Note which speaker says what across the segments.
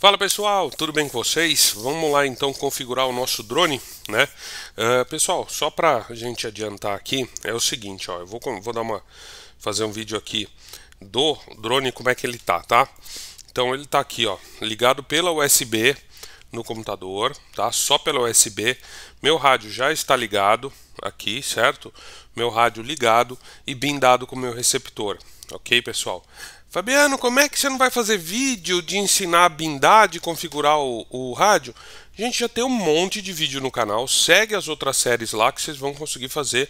Speaker 1: Fala pessoal, tudo bem com vocês? Vamos lá então configurar o nosso drone, né? Uh, pessoal, só para a gente adiantar aqui é o seguinte, ó, eu vou, vou dar uma fazer um vídeo aqui do drone como é que ele tá, tá? Então ele tá aqui, ó, ligado pela USB no computador, tá? Só pela USB. Meu rádio já está ligado aqui, certo? Meu rádio ligado e bindado com meu receptor, ok, pessoal? Fabiano, como é que você não vai fazer vídeo de ensinar a bindar, de configurar o, o rádio? A gente já tem um monte de vídeo no canal, segue as outras séries lá que vocês vão conseguir fazer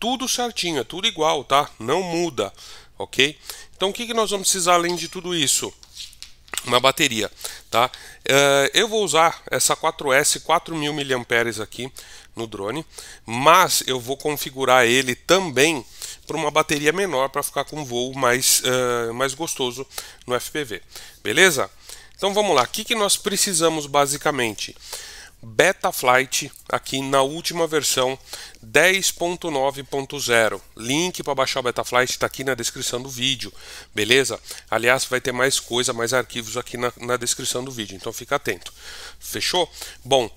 Speaker 1: tudo certinho, é tudo igual, tá? Não muda, ok? Então o que, que nós vamos precisar além de tudo isso? uma bateria. Tá? Uh, eu vou usar essa 4S 4000 mAh aqui no drone, mas eu vou configurar ele também para uma bateria menor para ficar com um voo mais, uh, mais gostoso no FPV. Beleza? Então vamos lá, o que, que nós precisamos basicamente? Betaflight aqui na última versão 10.9.0. Link para baixar o Betaflight está aqui na descrição do vídeo, beleza? Aliás, vai ter mais coisa, mais arquivos aqui na, na descrição do vídeo, então fica atento. Fechou? Bom,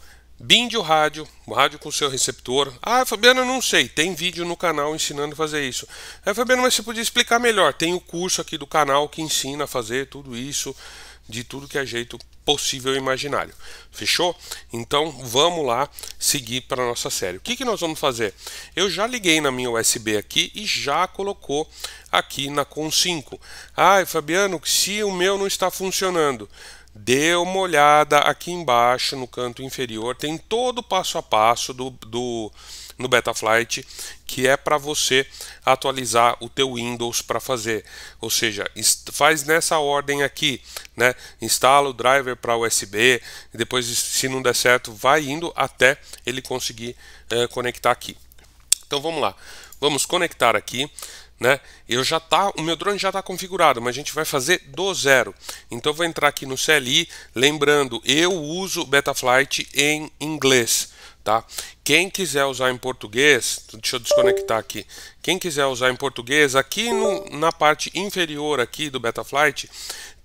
Speaker 1: Binde o rádio, o rádio com seu receptor. Ah, Fabiano, não sei. Tem vídeo no canal ensinando a fazer isso. É, Fabiano, mas você podia explicar melhor. Tem o curso aqui do canal que ensina a fazer tudo isso, de tudo que é jeito possível imaginário. Fechou? Então vamos lá seguir para a nossa série. O que, que nós vamos fazer? Eu já liguei na minha USB aqui e já colocou aqui na com 5. Ai, Fabiano, se o meu não está funcionando, dê uma olhada aqui embaixo no canto inferior, tem todo o passo a passo do, do no Betaflight, que é para você atualizar o teu Windows para fazer. Ou seja, faz nessa ordem aqui, né? Instala o driver para USB, depois se não der certo, vai indo até ele conseguir é, conectar aqui. Então vamos lá. Vamos conectar aqui. Né? Eu já tá, o meu drone já está configurado, mas a gente vai fazer do zero. Então eu vou entrar aqui no CLI, lembrando, eu uso Betaflight em inglês. Tá? Quem quiser usar em português, deixa eu desconectar aqui. Quem quiser usar em português, aqui no, na parte inferior aqui do Betaflight,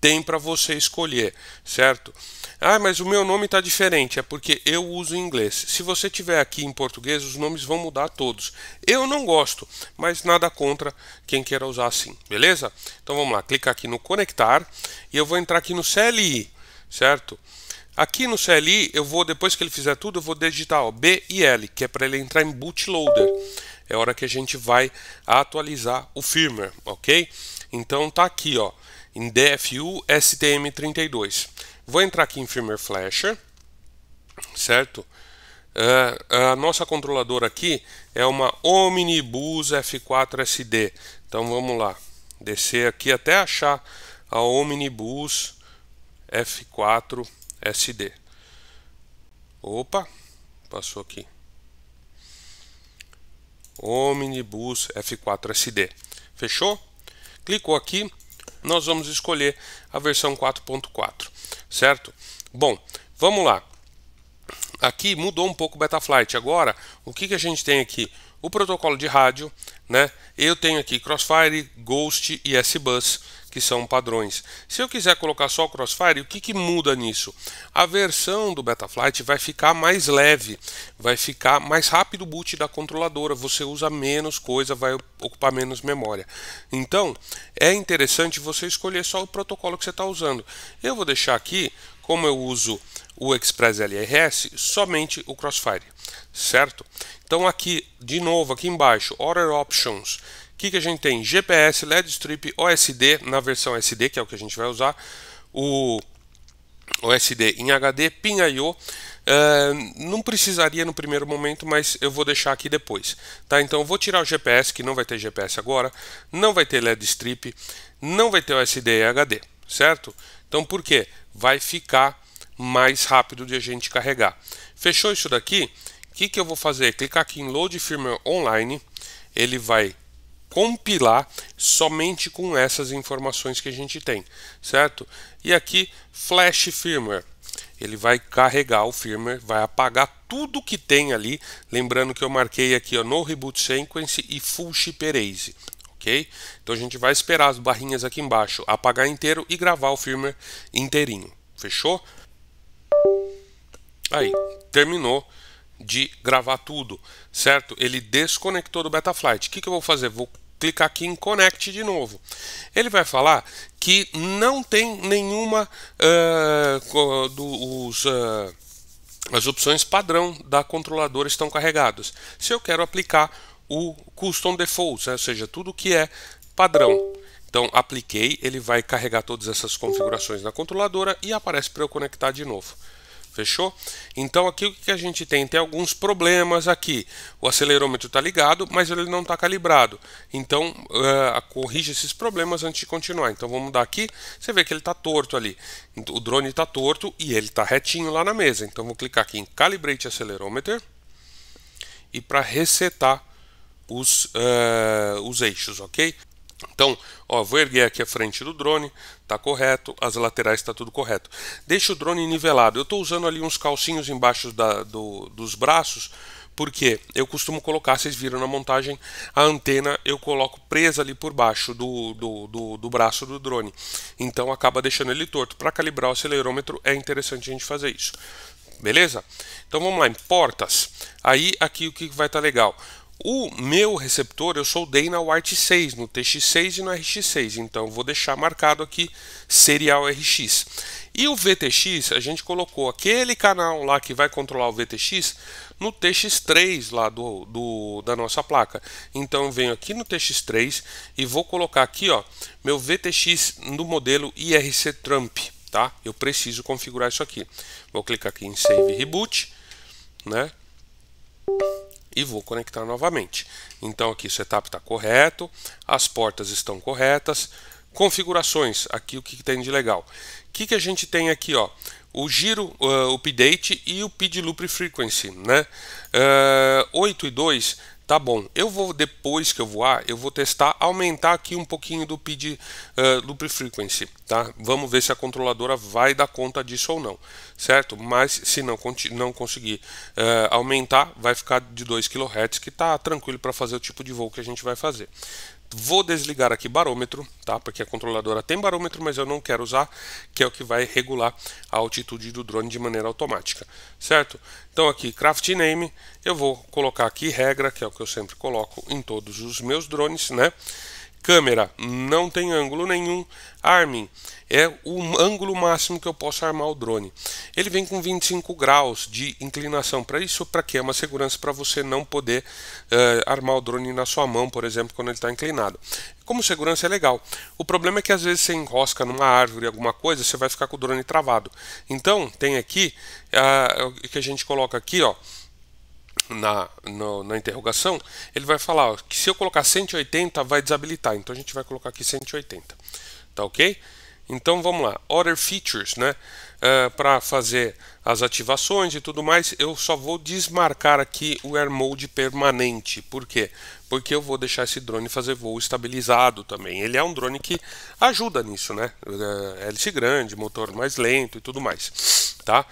Speaker 1: tem para você escolher, certo? Ah, mas o meu nome está diferente, é porque eu uso inglês. Se você tiver aqui em português, os nomes vão mudar todos. Eu não gosto, mas nada contra quem queira usar assim, beleza? Então vamos lá, clica aqui no conectar e eu vou entrar aqui no CLI, certo? Aqui no CLI, eu vou, depois que ele fizer tudo, eu vou digitar ó, B e L, que é para ele entrar em bootloader. É hora que a gente vai atualizar o firmware, ok? Então tá aqui, ó, em DFU STM32. Vou entrar aqui em firmware flasher, certo? Uh, a nossa controladora aqui é uma Omnibus F4SD. Então vamos lá, descer aqui até achar a Omnibus F4SD. SD. Opa, passou aqui. Omnibus F4SD. Fechou? Clicou aqui, nós vamos escolher a versão 4.4, certo? Bom, vamos lá. Aqui mudou um pouco o Betaflight. Agora, o que, que a gente tem aqui? O protocolo de rádio, né? Eu tenho aqui Crossfire, Ghost e S-Bus, que são padrões. Se eu quiser colocar só o Crossfire, o que, que muda nisso? A versão do Betaflight vai ficar mais leve, vai ficar mais rápido o boot da controladora, você usa menos coisa, vai ocupar menos memória. Então, é interessante você escolher só o protocolo que você está usando. Eu vou deixar aqui, como eu uso o Express LRS, somente o Crossfire, certo? Então aqui, de novo, aqui embaixo, Order Options, o que, que a gente tem? GPS, LED strip, OSD na versão SD, que é o que a gente vai usar, o OSD em HD, PIN I.O. Uh, eh, não precisaria no primeiro momento, mas eu vou deixar aqui depois. Tá? Então eu vou tirar o GPS, que não vai ter GPS agora, não vai ter LED strip, não vai ter OSD e HD, certo? Então por quê? Vai ficar mais rápido de a gente carregar. Fechou isso daqui? O que, que eu vou fazer? Clicar aqui em Load Firmware Online, ele vai compilar somente com essas informações que a gente tem, certo? E aqui Flash Firmware. Ele vai carregar o firmware, vai apagar tudo que tem ali, lembrando que eu marquei aqui ó, no Reboot Sequence e Full ship Erase, ok? Então a gente vai esperar as barrinhas aqui embaixo apagar inteiro e gravar o firmware inteirinho, fechou? Aí, terminou de gravar tudo, certo? Ele desconectou do Betaflight. O que, que eu vou fazer? Vou clicar aqui em Connect de novo. Ele vai falar que não tem nenhuma uh, eh, dos uh, eh, as opções padrão da controladora estão carregadas. Se eu quero aplicar o Custom Defaults, né, ou seja, tudo que é padrão. Então, apliquei, ele vai carregar todas essas configurações na controladora e aparece para eu conectar de novo. Fechou? Então aqui o que a gente tem? Tem alguns problemas aqui. O acelerômetro está ligado, mas ele não está calibrado. Então uh, corrige esses problemas antes de continuar. Então vamos mudar aqui. Você vê que ele está torto ali. O drone está torto e ele está retinho lá na mesa. Então vou clicar aqui em Calibrate Accelerômetro e para resetar os, uh, os eixos, ok? Então, ó, vou erguer aqui a frente do drone, tá correto, as laterais está tudo correto. Deixa o drone nivelado. Eu estou usando ali uns calcinhos embaixo da, do, dos braços, porque eu costumo colocar, vocês viram na montagem, a antena eu coloco presa ali por baixo do, do, do, do braço do drone. Então acaba deixando ele torto. Para calibrar o acelerômetro é interessante a gente fazer isso. Beleza? Então vamos lá, em portas. Aí aqui o que vai estar tá legal? O meu receptor eu soldei na White 6, no TX6 e no RX6, então vou deixar marcado aqui serial RX. E o VTX, a gente colocou aquele canal lá que vai controlar o VTX no TX3 lá do, do da nossa placa. Então venho aqui no TX3 e vou colocar aqui ó, meu VTX no modelo IRC Trump. Tá? Eu preciso configurar isso aqui. Vou clicar aqui em Save Reboot, né? e vou conectar novamente. Então aqui o setup está correto, as portas estão corretas, configurações, aqui o que tem de legal. O que, que a gente tem aqui? Ó? O giro, uh, eh, o update e o PID loop frequency. Né? Uh, eh, 8 e 2 Tá bom, eu vou depois que eu voar, eu vou testar aumentar aqui um pouquinho do PID uh, eh, loop frequency, tá? Vamos ver se a controladora vai dar conta disso ou não, certo? Mas se não, não conseguir uh, aumentar, vai ficar de 2 kHz, que tá tranquilo para fazer o tipo de voo que a gente vai fazer, Vou desligar aqui barômetro, tá? Porque a controladora tem barômetro, mas eu não quero usar, que é o que vai regular a altitude do drone de maneira automática, certo? Então aqui craft name, eu vou colocar aqui regra, que é o que eu sempre coloco em todos os meus drones, né? Câmera, não tem ângulo nenhum. Arming, é o ângulo máximo que eu posso armar o drone. Ele vem com 25 graus de inclinação para isso, para que é uma segurança para você não poder uh, armar o drone na sua mão, por exemplo, quando ele está inclinado. Como segurança é legal. O problema é que às vezes você enrosca numa árvore, alguma coisa, você vai ficar com o drone travado. Então, tem aqui, ah, o uh, que a gente coloca aqui, ó, na, no, na interrogação, ele vai falar ó, que se eu colocar 180 vai desabilitar. Então a gente vai colocar aqui 180. Tá ok? Então vamos lá. Other features, né? Uh, é, para fazer as ativações e tudo mais, eu só vou desmarcar aqui o Air Mode permanente. Por quê? Porque eu vou deixar esse drone fazer voo estabilizado também. Ele é um drone que ajuda nisso, né? Uh, hélice grande, motor mais lento e tudo mais, tá?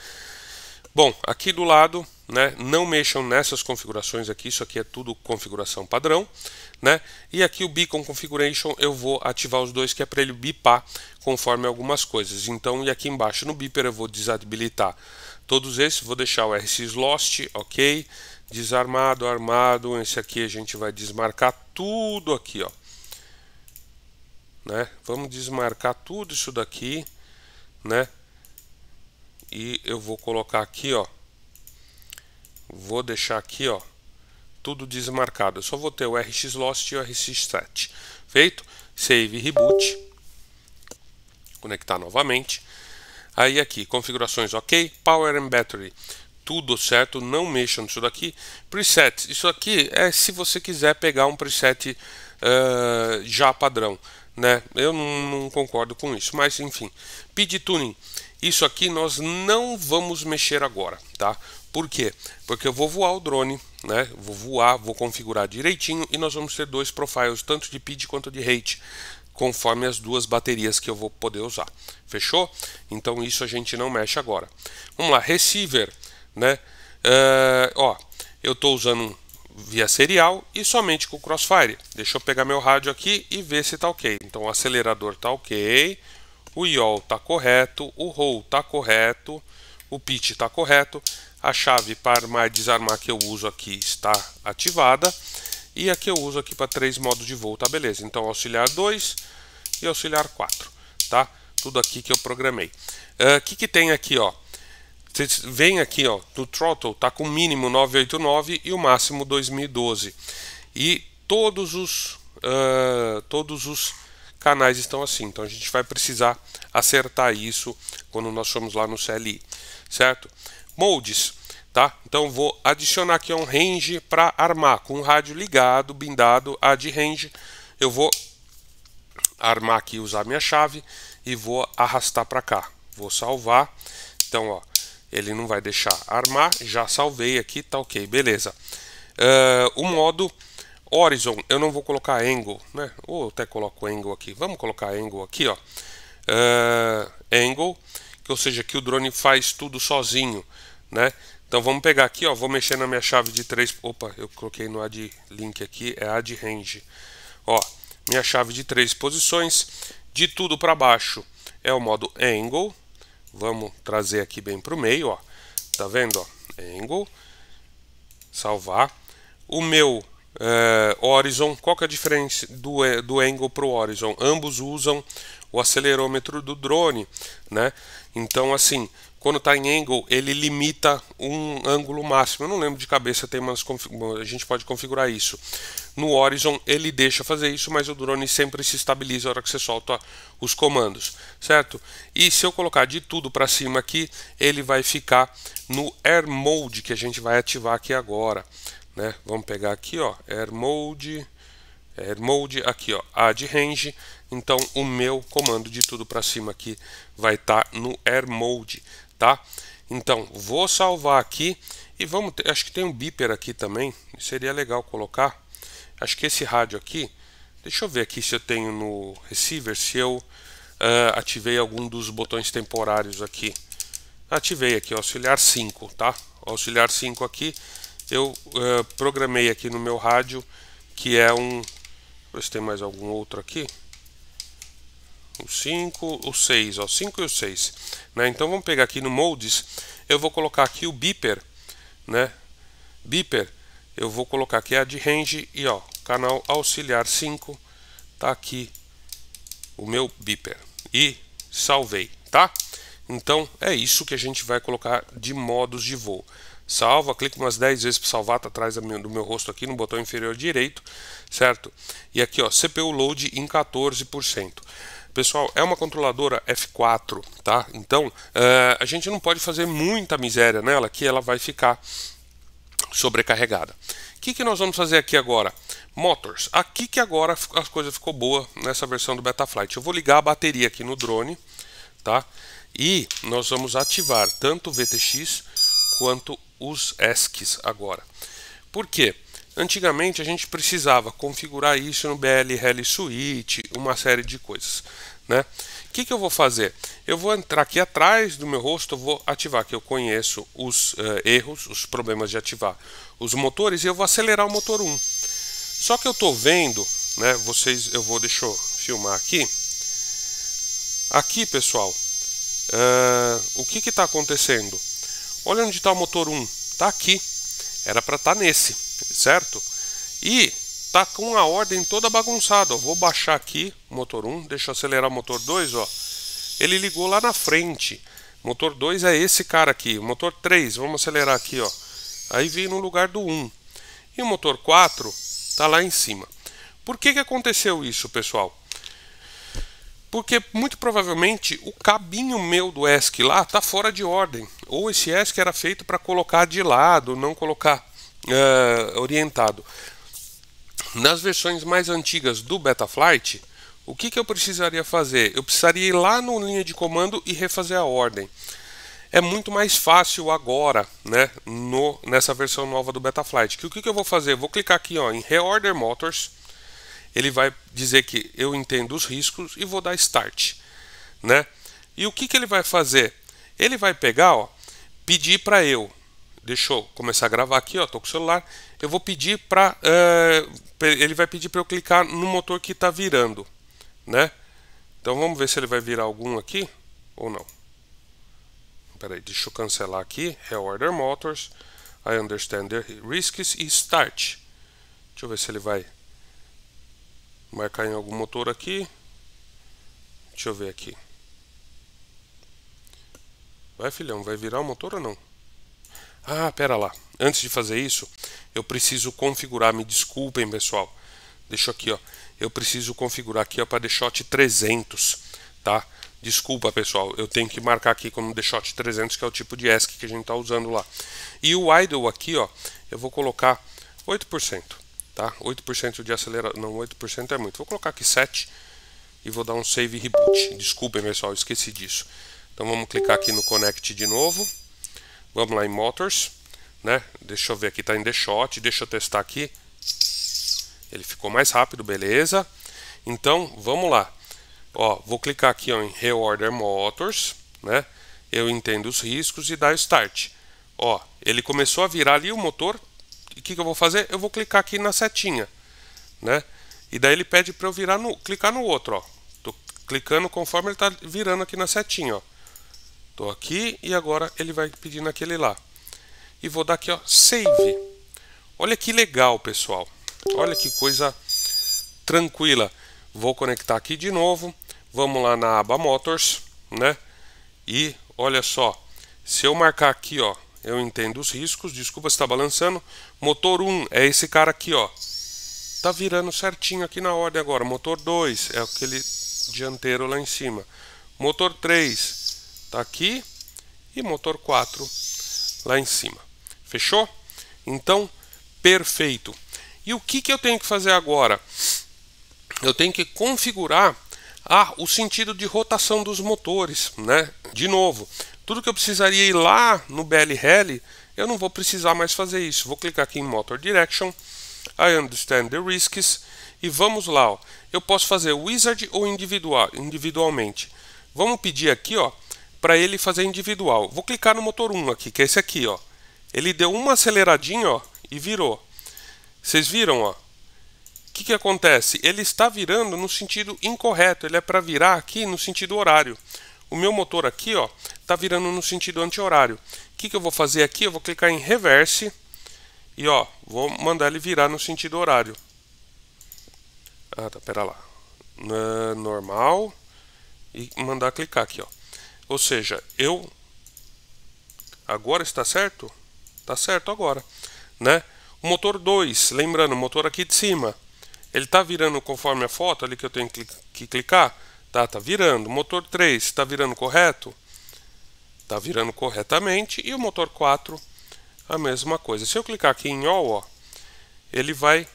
Speaker 1: Bom, aqui do lado né? Não mexam nessas configurações aqui, isso aqui é tudo configuração padrão, né? E aqui o Beacon Configuration eu vou ativar os dois que é para ele bipar conforme algumas coisas. Então, e aqui embaixo no beeper eu vou desabilitar todos esses, vou deixar o RCS Lost, OK? Desarmado, armado, esse aqui a gente vai desmarcar tudo aqui, ó. Né? Vamos desmarcar tudo isso daqui, né? E eu vou colocar aqui, ó, vou deixar aqui ó, tudo desmarcado. Eu só vou ter o RX Lost e o RX Set Feito? Save e reboot. Conectar novamente. Aí aqui, configurações ok, power and battery, tudo certo, não mexa nisso daqui. Presets, isso aqui é se você quiser pegar um preset uh, já padrão, né? Eu não, não concordo com isso, mas enfim. PID tuning, isso aqui nós não vamos mexer agora, tá? Por quê? Porque eu vou voar o drone, né? Vou voar, vou configurar direitinho e nós vamos ter dois profiles, tanto de PID quanto de rate, conforme as duas baterias que eu vou poder usar. Fechou? Então isso a gente não mexe agora. Vamos lá, receiver, né? Uh, ó, eu estou usando via serial e somente com o Crossfire. Deixa eu pegar meu rádio aqui e ver se está ok. Então o acelerador está ok, o yaw está correto, o roll está correto, o pitch está correto. A chave para armar e desarmar que eu uso aqui está ativada. E a que eu uso aqui para três modos de voo, tá beleza. Então, auxiliar 2 e auxiliar 4, tá? Tudo aqui que eu programei. O uh, ah, que, que tem aqui, ó? Vocês veem aqui, ó, no throttle tá com o mínimo 989 e o máximo 2012. E todos os, uh, todos os canais estão assim. Então, a gente vai precisar acertar isso quando nós formos lá no CLI, certo? moldes. Tá? Então vou adicionar aqui um range para armar com o rádio ligado, bindado a de range. Eu vou armar aqui, usar minha chave e vou arrastar para cá. Vou salvar. Então, ó, ele não vai deixar armar. Já salvei aqui, tá ok, beleza. Uh, o modo Horizon, eu não vou colocar angle, né? Ou até coloco angle aqui. Vamos colocar angle aqui, ó. Uh, angle ou seja, que o drone faz tudo sozinho, né? Então vamos pegar aqui, ó, vou mexer na minha chave de 3, opa, eu coloquei no add link aqui, é add range. Ó, minha chave de três posições, de tudo para baixo é o modo angle. Vamos trazer aqui bem para o meio, ó. Tá vendo, ó? Angle. Salvar. O meu é, Horizon, qual que é a diferença do, eh, do Angle para o Horizon? Ambos usam o acelerômetro do drone, né? Então, assim, quando está em angle, ele limita um ângulo máximo. Eu não lembro de cabeça, tem umas a gente pode configurar isso. No Horizon, ele deixa fazer isso, mas o drone sempre se estabiliza na hora que você solta os comandos, certo? E se eu colocar de tudo para cima aqui, ele vai ficar no Air Mode, que a gente vai ativar aqui agora. Né? Vamos pegar aqui, ó, Air Mode, Air Mode, aqui, ó, Add Range, então o meu comando de tudo para cima aqui vai estar tá no Air Mode, tá? Então vou salvar aqui e vamos, ter, acho que tem um beeper aqui também, seria legal colocar. Acho que esse rádio aqui, deixa eu ver aqui se eu tenho no receiver, se eu uh, ativei algum dos botões temporários aqui. Ativei aqui, auxiliar 5, tá? Auxiliar 5 aqui, eu uh, programei aqui no meu rádio, que é um... eu ver se tem mais algum outro aqui o 5, o 6, ó, 5 e o 6. Né? Então vamos pegar aqui no Moldes, eu vou colocar aqui o Beeper, né? Beeper, eu vou colocar aqui a de range e ó, canal auxiliar 5, tá aqui o meu Beeper. E salvei, tá? Então é isso que a gente vai colocar de modos de voo. Salva, clica umas 10 vezes para salvar, tá atrás do meu, do meu rosto aqui no botão inferior direito, certo? E aqui ó, CPU load em 14%. Pessoal, é uma controladora F4, tá? Então, uh, a gente não pode fazer muita miséria nela, que ela vai ficar sobrecarregada. O que, que nós vamos fazer aqui agora? Motors. Aqui que agora as coisas ficou boa nessa versão do Betaflight. Eu vou ligar a bateria aqui no drone, tá? E nós vamos ativar tanto o VTX quanto os ESCs agora. Por quê? Antigamente a gente precisava configurar isso no BLRL Suite, uma série de coisas. Né? O que, que eu vou fazer? Eu vou entrar aqui atrás do meu rosto, vou ativar, que eu conheço os uh, erros, os problemas de ativar os motores, e eu vou acelerar o motor 1. Só que eu estou vendo, né, vocês, eu vou, deixa eu filmar aqui. Aqui, pessoal, uh, o que está acontecendo? Olha onde está o motor 1, está aqui, era para estar tá nesse certo? E tá com a ordem toda bagunçada, ó. Vou baixar aqui, motor 1, deixa eu acelerar o motor 2, ó. Ele ligou lá na frente. Motor 2 é esse cara aqui. Motor 3, vamos acelerar aqui, ó. Aí vem no lugar do 1. E o motor 4 tá lá em cima. Por que que aconteceu isso, pessoal? Porque muito provavelmente o cabinho meu do ESC lá tá fora de ordem. Ou esse ESC era feito para colocar de lado, não colocar uh, orientado. Nas versões mais antigas do Betaflight, o que, que eu precisaria fazer? Eu precisaria ir lá no linha de comando e refazer a ordem. É muito mais fácil agora, né, no, nessa versão nova do Betaflight. Que o que, que eu vou fazer? vou clicar aqui ó, em Reorder Motors. Ele vai dizer que eu entendo os riscos e vou dar Start. Né? E o que, que ele vai fazer? Ele vai pegar, ó, pedir para eu deixa eu começar a gravar aqui, ó, tô com o celular, eu vou pedir para, é, ele vai pedir para eu clicar no motor que está virando, né? Então vamos ver se ele vai virar algum aqui ou não. aí, deixa eu cancelar aqui, reorder motors, I understand the risks e start. Deixa eu ver se ele vai marcar em algum motor aqui. Deixa eu ver aqui. Vai filhão, vai virar o motor ou não? Ah, pera lá. Antes de fazer isso, eu preciso configurar, me desculpem, pessoal. Deixa aqui, ó. Eu preciso configurar aqui, ó, para DShot 300, tá? Desculpa, pessoal, eu tenho que marcar aqui como DShot 300, que é o tipo de ESC que a gente está usando lá. E o idle aqui, ó, eu vou colocar 8%, tá? 8% de aceleração, não, 8% é muito. Vou colocar aqui 7 e vou dar um save e reboot. Desculpem, pessoal, esqueci disso. Então vamos clicar aqui no connect de novo. Vamos lá em Motors, né? Deixa eu ver aqui, está em The Shot, deixa eu testar aqui. Ele ficou mais rápido, beleza. Então, vamos lá. Ó, vou clicar aqui ó, em Reorder Motors, né? Eu entendo os riscos e dá Start. Ó, ele começou a virar ali o motor. E o que, que eu vou fazer? Eu vou clicar aqui na setinha, né? E daí ele pede para eu virar no, clicar no outro, ó. Tô clicando conforme ele está virando aqui na setinha, ó. Estou aqui e agora ele vai pedir naquele lá. E vou dar aqui, ó, save. Olha que legal, pessoal. Olha que coisa tranquila. Vou conectar aqui de novo. Vamos lá na aba Motors, né? E olha só, se eu marcar aqui, ó, eu entendo os riscos, desculpa se está balançando. Motor 1 é esse cara aqui, ó. Tá virando certinho aqui na ordem agora. Motor 2 é aquele dianteiro lá em cima. Motor 3 está aqui e motor 4 lá em cima. Fechou? Então, perfeito. E o que, que eu tenho que fazer agora? Eu tenho que configurar ah, o sentido de rotação dos motores, né? De novo, tudo que eu precisaria ir lá no BL Rally, eu não vou precisar mais fazer isso. Vou clicar aqui em Motor Direction, I understand the risks e vamos lá, ó. Eu posso fazer wizard ou individual, individualmente. Vamos pedir aqui, ó, para ele fazer individual. Vou clicar no motor 1 aqui, que é esse aqui, ó. Ele deu uma aceleradinha, ó, e virou. Vocês viram, ó? O que, que acontece? Ele está virando no sentido incorreto. Ele é para virar aqui no sentido horário. O meu motor aqui, ó, está virando no sentido anti-horário. O que, que eu vou fazer aqui? Eu vou clicar em reverse e, ó, vou mandar ele virar no sentido horário. Ah, tá, pera lá. normal. E mandar clicar aqui, ó. Ou seja, eu agora está certo? Está certo agora, né? O motor 2, lembrando, o motor aqui de cima, ele está virando conforme a foto ali que eu tenho que clicar? Tá, tá virando. O motor 3 está virando correto? Está virando corretamente. E o motor 4, a mesma coisa. Se eu clicar aqui em All, ó, ele vai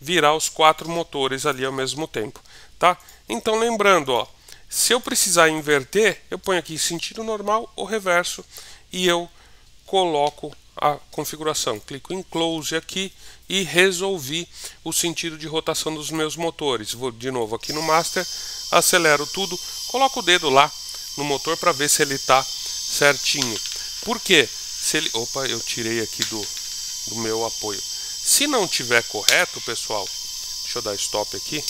Speaker 1: virar os quatro motores ali ao mesmo tempo, tá? Então, lembrando, ó, se eu precisar inverter, eu ponho aqui sentido normal ou reverso e eu coloco a configuração. Clico em close aqui e resolvi o sentido de rotação dos meus motores. Vou de novo aqui no master, acelero tudo, coloco o dedo lá no motor para ver se ele está certinho. Por quê? Se ele, opa, eu tirei aqui do, do meu apoio. Se não tiver correto, pessoal, deixa eu dar stop aqui.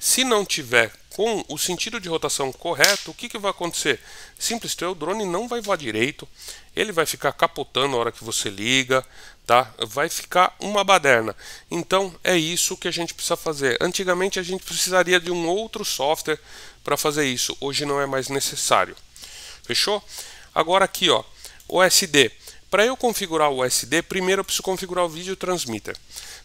Speaker 1: Se não tiver com o sentido de rotação correto, o que, que vai acontecer? Simples, o drone não vai voar direito, ele vai ficar capotando a hora que você liga, tá? Vai ficar uma baderna. Então é isso que a gente precisa fazer. Antigamente a gente precisaria de um outro software para fazer isso. Hoje não é mais necessário. Fechou? Agora aqui, ó, OSD Para eu configurar o SD, primeiro eu preciso configurar o vídeo transmitter,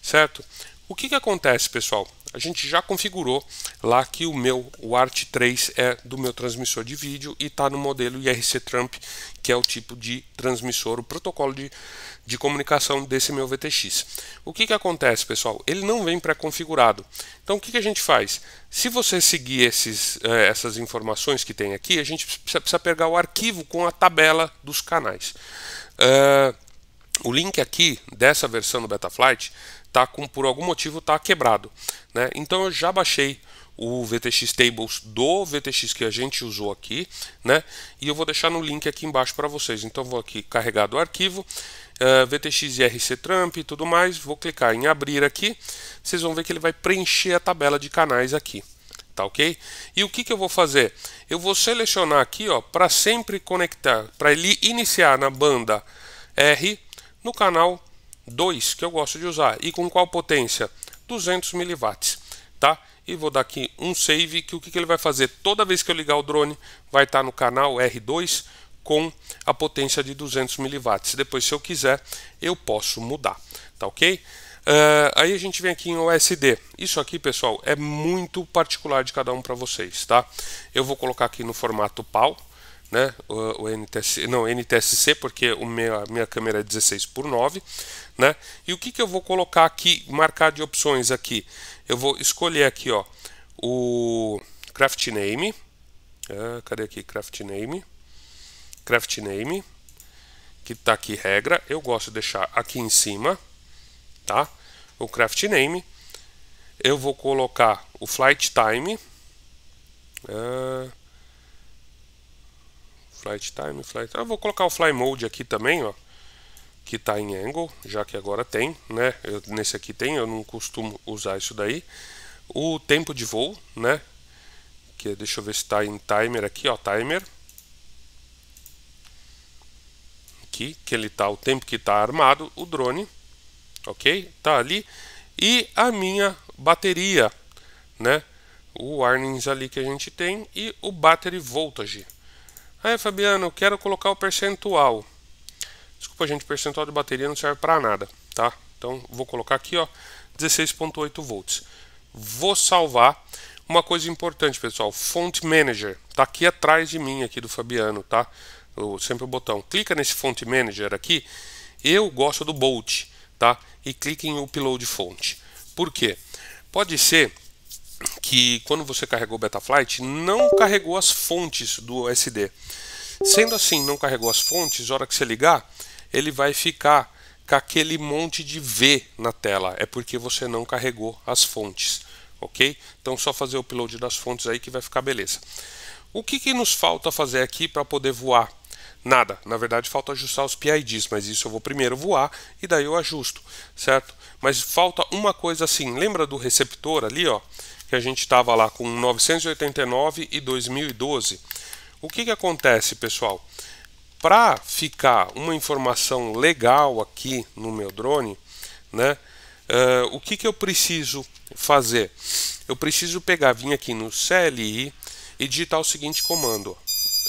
Speaker 1: certo? O que, que acontece, pessoal? a gente já configurou lá que o meu o ART 3 é do meu transmissor de vídeo e está no modelo IRC Trump, que é o tipo de transmissor, o protocolo de, de comunicação desse meu VTX. O que, que acontece, pessoal? Ele não vem pré-configurado. Então, o que, que a gente faz? Se você seguir esses, eh, essas informações que tem aqui, a gente precisa pegar o arquivo com a tabela dos canais. Uh, o link aqui dessa versão do Betaflight tá com por algum motivo tá quebrado. Né? Então eu já baixei o VTX Tables do VTX que a gente usou aqui, né? E eu vou deixar no link aqui embaixo para vocês. Então vou aqui carregar do arquivo, uh, eh, VTX IRC Trump e tudo mais. Vou clicar em abrir aqui. Vocês vão ver que ele vai preencher a tabela de canais aqui. Tá ok? E o que, que eu vou fazer? Eu vou selecionar aqui, ó, para sempre conectar, para ele iniciar na banda R no canal 2, que eu gosto de usar. E com qual potência? 200 miliwatts, tá? E vou dar aqui um save, que o que, ele vai fazer? Toda vez que eu ligar o drone, vai estar no canal R2 com a potência de 200 miliwatts. Depois, se eu quiser, eu posso mudar, tá ok? Uh, aí a gente vem aqui em OSD. Isso aqui, pessoal, é muito particular de cada um para vocês, tá? Eu vou colocar aqui no formato PAL, né? O, o NTSC, não, NTSC, porque a minha, minha câmera é 16 por 9, né? E o que, que eu vou colocar aqui, marcar de opções aqui? Eu vou escolher aqui, ó, o craft name, ah, cadê aqui, craft name, craft name, que tá aqui regra, eu gosto de deixar aqui em cima, tá? O craft name, eu vou colocar o flight time, ah, flight time, flight. Eu ah, vou colocar o fly mode aqui também, ó, que está em angle, já que agora tem, né? Eu, nesse aqui tem, eu não costumo usar isso daí. O tempo de voo, né? Que é, deixa eu ver se está em timer aqui, ó, timer. Aqui, que ele tá o tempo que está armado o drone, OK? Tá ali. E a minha bateria, né? o warnings ali que a gente tem e o battery voltage, ah, Fabiano, eu quero colocar o percentual. Desculpa, gente, percentual de bateria não serve para nada, tá? Então, vou colocar aqui, ó, 16.8 volts. Vou salvar. Uma coisa importante, pessoal, Font Manager, tá aqui atrás de mim, aqui do Fabiano, tá? Eu, sempre o botão. Clica nesse Font Manager aqui. Eu gosto do Bolt, tá? E clique em Upload Font. Por quê? Pode ser que quando você carregou o Betaflight, não carregou as fontes do SD. Sendo assim, não carregou as fontes, na hora que você ligar, ele vai ficar com aquele monte de V na tela. É porque você não carregou as fontes, ok? Então, só fazer o upload das fontes aí que vai ficar beleza. O que, que nos falta fazer aqui para poder voar? Nada, na verdade falta ajustar os PIDs, mas isso eu vou primeiro voar e daí eu ajusto, certo? Mas falta uma coisa assim, lembra do receptor ali, ó, que a gente estava lá com 989 e 2012. O que, que acontece, pessoal? Para ficar uma informação legal aqui no meu drone, né? Uh, o que, que eu preciso fazer? Eu preciso pegar, vir aqui no CLI e digitar o seguinte comando: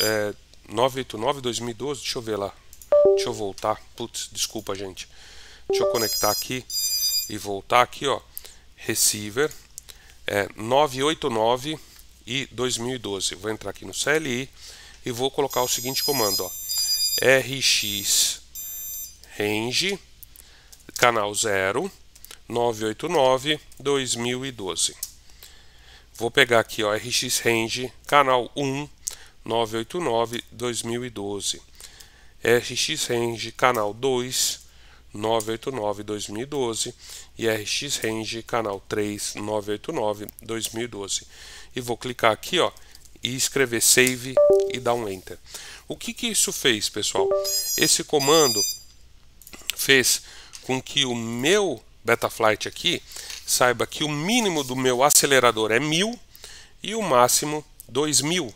Speaker 1: é, 989-2012. Deixa eu ver lá. Deixa eu voltar. Putz, desculpa, gente. Deixa eu conectar aqui e voltar aqui, ó. Receiver é, 989 e 2012. vou entrar aqui no CLI e vou colocar o seguinte comando, ó, rx range canal 0 989 2012. Vou pegar aqui ó, RX Range, canal 1 989 2012. RX Range, canal 2 989 2012 e RX Range canal 3 989 2012 e vou clicar aqui ó e escrever save e dar um enter. O que que isso fez, pessoal? Esse comando fez com que o meu Betaflight aqui saiba que o mínimo do meu acelerador é 1000 e o máximo 2000,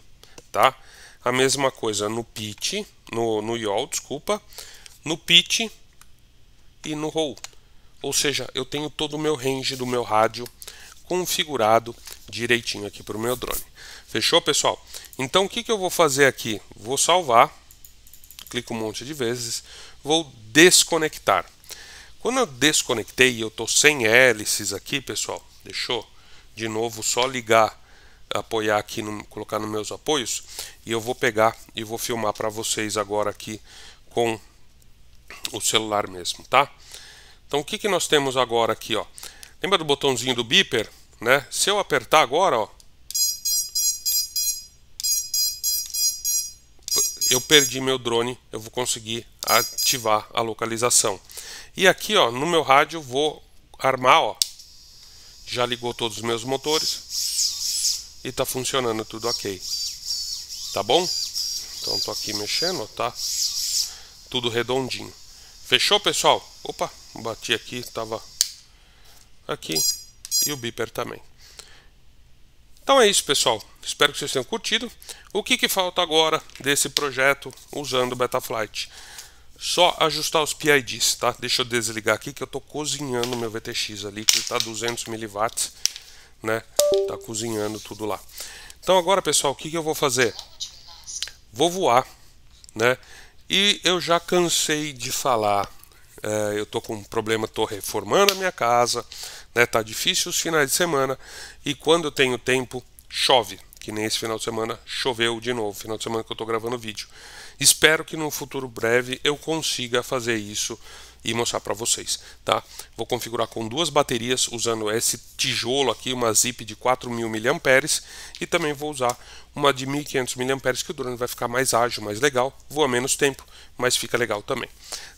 Speaker 1: tá? A mesma coisa no pitch, no, no yaw, desculpa, no pitch no roll. Ou seja, eu tenho todo o meu range do meu rádio configurado direitinho aqui para o meu drone. Fechou, pessoal? Então, o que, que eu vou fazer aqui? Vou salvar, clico um monte de vezes, vou desconectar. Quando eu desconectei, eu estou sem hélices aqui, pessoal, deixou de novo só ligar, apoiar aqui, no, colocar nos meus apoios, e eu vou pegar e vou filmar para vocês agora aqui com o celular mesmo, tá? Então o que, que nós temos agora aqui, ó? Lembra do botãozinho do beeper, né? Se eu apertar agora, ó, eu perdi meu drone, eu vou conseguir ativar a localização. E aqui, ó, no meu rádio, vou armar, ó. Já ligou todos os meus motores e tá funcionando tudo ok. Tá bom? Então tô aqui mexendo, ó, tá? Tudo redondinho. Fechou, pessoal? Opa, bati aqui, estava aqui. E o beeper também. Então é isso, pessoal. Espero que vocês tenham curtido. O que, que falta agora desse projeto usando o Betaflight? Só ajustar os PIDs, tá? Deixa eu desligar aqui que eu estou cozinhando meu VTX ali, que está 200 mW, né? Tá cozinhando tudo lá. Então agora, pessoal, o que, que eu vou fazer? Vou voar, né? E eu já cansei de falar. É, eu tô com um problema, tô reformando a minha casa, né? Tá difícil os finais de semana e quando eu tenho tempo chove, que nem esse final de semana choveu de novo, final de semana que eu tô gravando vídeo. Espero que no futuro breve eu consiga fazer isso e mostrar para vocês, tá? Vou configurar com duas baterias usando esse tijolo aqui, uma Zip de 4.000 mAh e também vou usar uma de 1.500 mAh que o drone vai ficar mais ágil, mais legal, voa menos tempo, mas fica legal também.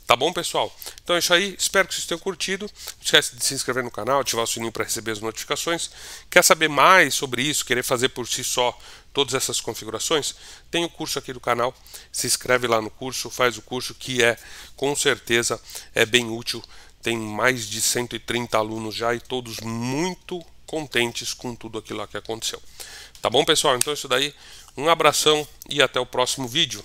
Speaker 1: Tá bom, pessoal? Então é isso aí. Espero que vocês tenham curtido. Não esquece de se inscrever no canal, ativar o sininho para receber as notificações. Quer saber mais sobre isso, querer fazer por si só todas essas configurações? Tem o curso aqui do canal. Se inscreve lá no curso, faz o curso que é, com certeza, é bem útil. Tem mais de 130 alunos já e todos muito contentes com tudo aquilo que aconteceu. Tá bom, pessoal? Então é isso daí. Um abração e até o próximo vídeo.